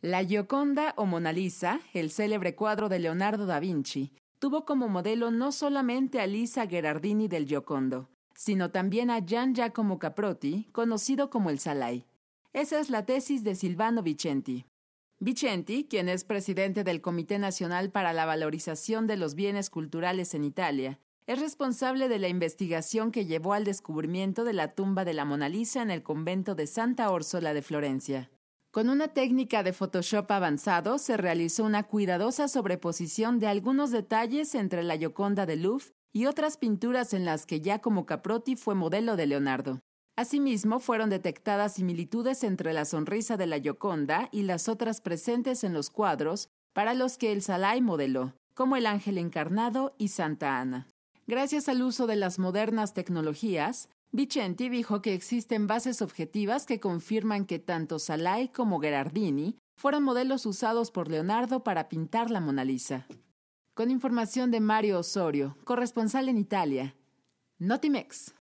La Gioconda o Mona Lisa, el célebre cuadro de Leonardo da Vinci, tuvo como modelo no solamente a Lisa Gherardini del Giocondo, sino también a Gian Giacomo Caprotti, conocido como el Salai. Esa es la tesis de Silvano Vicenti. Vicenti, quien es presidente del Comité Nacional para la Valorización de los Bienes Culturales en Italia, es responsable de la investigación que llevó al descubrimiento de la tumba de la Mona Lisa en el convento de Santa Orsola de Florencia. Con una técnica de Photoshop avanzado se realizó una cuidadosa sobreposición de algunos detalles entre la Gioconda de Louvre y otras pinturas en las que como Caprotti fue modelo de Leonardo. Asimismo, fueron detectadas similitudes entre la sonrisa de la Gioconda y las otras presentes en los cuadros para los que el Salai modeló, como el ángel encarnado y Santa Ana. Gracias al uso de las modernas tecnologías, Vicenti dijo que existen bases objetivas que confirman que tanto Salai como Gerardini fueron modelos usados por Leonardo para pintar la Mona Lisa. Con información de Mario Osorio, corresponsal en Italia. Notimex.